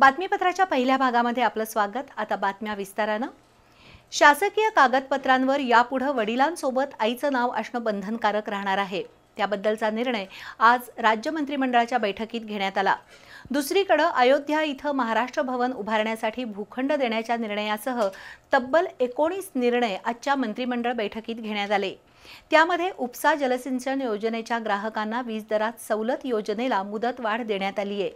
बातमीपत्राच्या पहिल्या भागामध्ये आपलं स्वागत आता बातम्या विस्तारानं शासकीय कागदपत्रांवर यापुढं वडिलांसोबत आईचं नाव असणं बंधनकारक राहणार आहे त्याबद्दलचा निर्णय आज राज्य मंत्रिमंडळाच्या बैठकीत घेण्यात आला दुसरीकडं अयोध्या इथं महाराष्ट्र भवन उभारण्यासाठी भूखंड देण्याच्या निर्णयासह तब्बल एकोणीस निर्णय आजच्या मंत्रिमंडळ बैठकीत घेण्यात आले त्यामध्ये उपसा जलसिंचन योजनेच्या ग्राहकांना वीज दरात सवलत योजनेला मुदतवाढ देण्यात आली आहे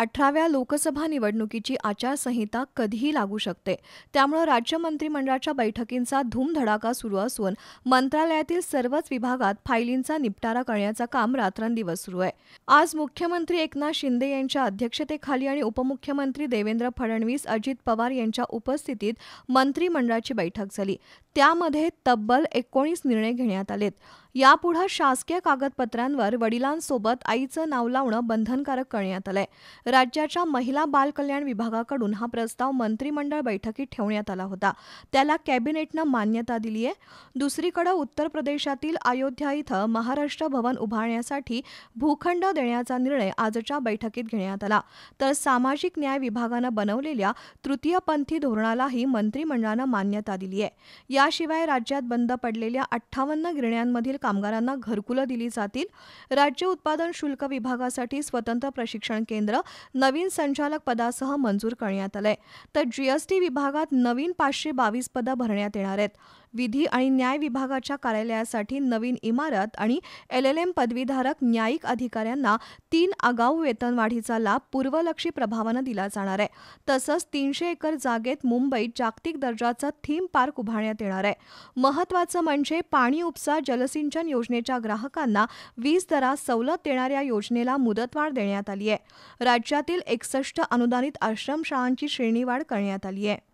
अठराव्या लोकसभा निवडणुकीची आचारसंहिता कधीही लागू शकते त्यामुळे राज्य मंत्रिमंडळाच्या बैठकींचा धूमधडाका सुरू असून मंत्रालयातील सर्वच विभागात फायलींचा निपटारा करण्याचं काम रात्रंदिवस सुरू आहे आज मुख्यमंत्री एकनाथ शिंदे यांच्या अध्यक्षतेखाली आणि उपमुख्यमंत्री देवेंद्र फडणवीस अजित पवार यांच्या उपस्थितीत मंत्रिमंडळाची बैठक झाली त्यामध्ये तब्बल एकोणीस निर्णय घेण्यात आलेत यापुढे शासकीय कागदपत्रांवर वडिलांसोबत आईचं नाव लावणं बंधनकारक करण्यात आलंय राज्याच्या महिला बाल कल्याण विभागाकडून हा प्रस्ताव मंत्रिमंडळ बैठकीत ठेवण्यात आला होता त्याला कॅबिनेटनं मान्यता दिली आहे दुसरीकडे उत्तर प्रदेशातील अयोध्या इथं महाराष्ट्र भवन उभारण्यासाठी भूखंड देण्याचा निर्णय आजच्या बैठकीत घेण्यात आला तर सामाजिक न्याय विभागानं बनवलेल्या तृतीयपंथी धोरणालाही मंत्रिमंडळानं मान्यता दिली आहे याशिवाय राज्यात बंद पडलेल्या अठ्ठावन्न गिरण्यांमधील कामगारांना घरकुलं दिली जातील राज्य उत्पादन शुल्क विभागासाठी स्वतंत्र प्रशिक्षण केंद्र नवीन संचालक पदासह मंजूर करण्यात आलंय तर जीएसटी विभागात नवीन पाचशे बावीस पदं भरण्यात येणार आहेत विधी आणि न्याय विभागाच्या कार्यालयासाठी नवीन इमारत आणि एलएलएम पदवीधारक न्यायिक अधिकाऱ्यांना तीन आगाऊ वेतनवाढीचा लाभ पूर्वलक्षी प्रभावानं दिला जाणार आहे तसंच तीनशे एकर जागेत मुंबईत जागतिक दर्जाचा थीम पार्क उभारण्यात येणार आहे महत्वाचं म्हणजे पाणी उपसा जलसिंच सिंचन योजनेच्या ग्राहकांना वीज दरात सवलत देणाऱ्या योजनेला मुदतवाढ देण्यात आली आहे राज्यातील एकसष्ट अनुदानित आश्रमशाळांची श्रेणीवाढ करण्यात आली आहे